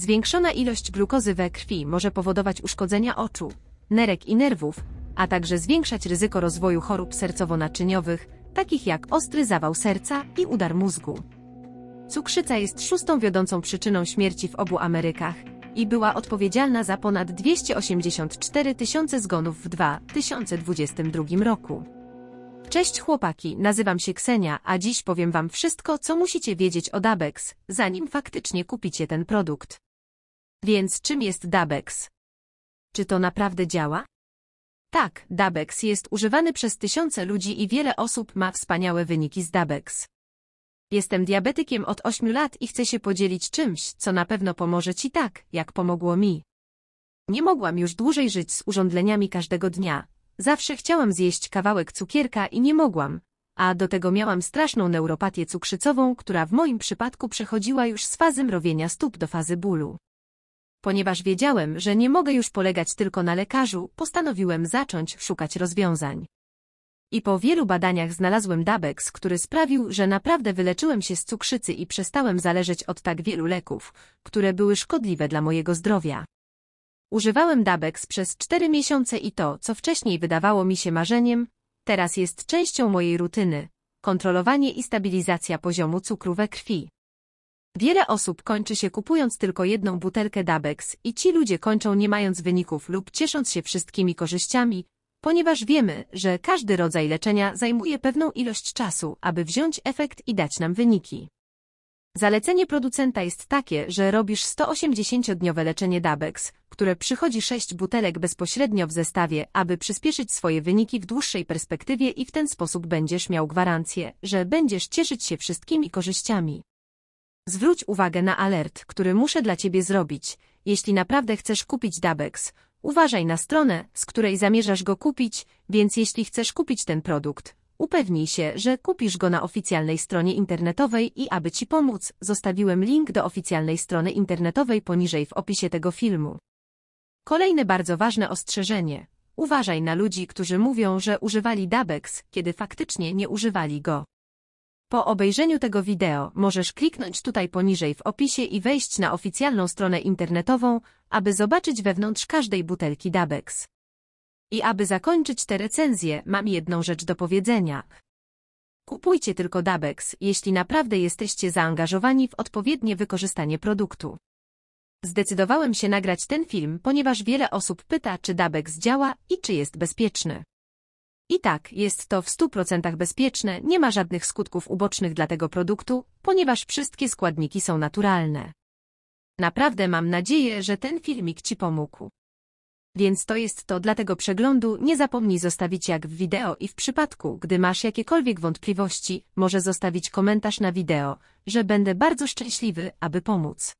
Zwiększona ilość glukozy we krwi może powodować uszkodzenia oczu, nerek i nerwów, a także zwiększać ryzyko rozwoju chorób sercowo-naczyniowych, takich jak ostry zawał serca i udar mózgu. Cukrzyca jest szóstą wiodącą przyczyną śmierci w obu Amerykach i była odpowiedzialna za ponad 284 tysiące zgonów w 2022 roku. Cześć chłopaki, nazywam się Ksenia, a dziś powiem Wam wszystko, co musicie wiedzieć o Dabex, zanim faktycznie kupicie ten produkt. Więc czym jest DABEX? Czy to naprawdę działa? Tak, DABEX jest używany przez tysiące ludzi i wiele osób ma wspaniałe wyniki z DABEX. Jestem diabetykiem od 8 lat i chcę się podzielić czymś, co na pewno pomoże Ci tak, jak pomogło mi. Nie mogłam już dłużej żyć z urządleniami każdego dnia. Zawsze chciałam zjeść kawałek cukierka i nie mogłam, a do tego miałam straszną neuropatię cukrzycową, która w moim przypadku przechodziła już z fazy mrowienia stóp do fazy bólu. Ponieważ wiedziałem, że nie mogę już polegać tylko na lekarzu, postanowiłem zacząć szukać rozwiązań. I po wielu badaniach znalazłem Dabex, który sprawił, że naprawdę wyleczyłem się z cukrzycy i przestałem zależeć od tak wielu leków, które były szkodliwe dla mojego zdrowia. Używałem Dabex przez 4 miesiące i to, co wcześniej wydawało mi się marzeniem, teraz jest częścią mojej rutyny. Kontrolowanie i stabilizacja poziomu cukru we krwi. Wiele osób kończy się kupując tylko jedną butelkę Dabex i ci ludzie kończą nie mając wyników lub ciesząc się wszystkimi korzyściami, ponieważ wiemy, że każdy rodzaj leczenia zajmuje pewną ilość czasu, aby wziąć efekt i dać nam wyniki. Zalecenie producenta jest takie, że robisz 180-dniowe leczenie Dabex, które przychodzi 6 butelek bezpośrednio w zestawie, aby przyspieszyć swoje wyniki w dłuższej perspektywie i w ten sposób będziesz miał gwarancję, że będziesz cieszyć się wszystkimi korzyściami. Zwróć uwagę na alert, który muszę dla Ciebie zrobić. Jeśli naprawdę chcesz kupić Dabex, uważaj na stronę, z której zamierzasz go kupić, więc jeśli chcesz kupić ten produkt, upewnij się, że kupisz go na oficjalnej stronie internetowej i aby Ci pomóc, zostawiłem link do oficjalnej strony internetowej poniżej w opisie tego filmu. Kolejne bardzo ważne ostrzeżenie. Uważaj na ludzi, którzy mówią, że używali Dabex, kiedy faktycznie nie używali go. Po obejrzeniu tego wideo możesz kliknąć tutaj poniżej w opisie i wejść na oficjalną stronę internetową, aby zobaczyć wewnątrz każdej butelki Dabex. I aby zakończyć tę recenzję, mam jedną rzecz do powiedzenia. Kupujcie tylko Dabex, jeśli naprawdę jesteście zaangażowani w odpowiednie wykorzystanie produktu. Zdecydowałem się nagrać ten film, ponieważ wiele osób pyta, czy Dabex działa i czy jest bezpieczny. I tak, jest to w 100% bezpieczne, nie ma żadnych skutków ubocznych dla tego produktu, ponieważ wszystkie składniki są naturalne. Naprawdę mam nadzieję, że ten filmik Ci pomógł. Więc to jest to dla tego przeglądu, nie zapomnij zostawić jak w wideo i w przypadku, gdy masz jakiekolwiek wątpliwości, może zostawić komentarz na wideo, że będę bardzo szczęśliwy, aby pomóc.